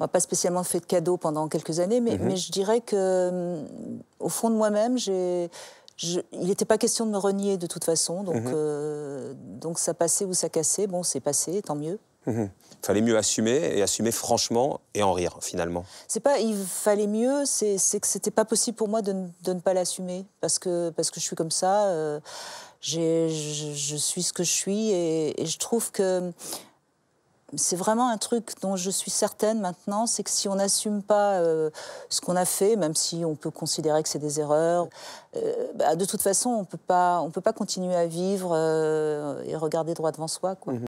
on n'a pas spécialement fait de cadeaux pendant quelques années, mais, mhm. je dirais que, hum, au fond de moi-même, il n'était pas question de me renier de toute façon, donc, mhm. euh, donc ça passait ou ça cassait, bon, c'est passé, tant mieux. Il mhm. Fallait mieux assumer et assumer franchement et en rire finalement. C'est pas, il fallait mieux, c'est que c'était pas possible pour moi de, ne pas l'assumer parce que parce que je suis comme ça, euh, je, suis ce que je suis et je trouve que c'est vraiment un truc dont je suis certaine maintenant, c'est que si on n'assume pas euh, ce qu'on a fait, même si on peut considérer que c'est des erreurs, euh, bah, de toute façon, on ne peut pas continuer à vivre euh, et regarder droit devant soi. Mm-hmm.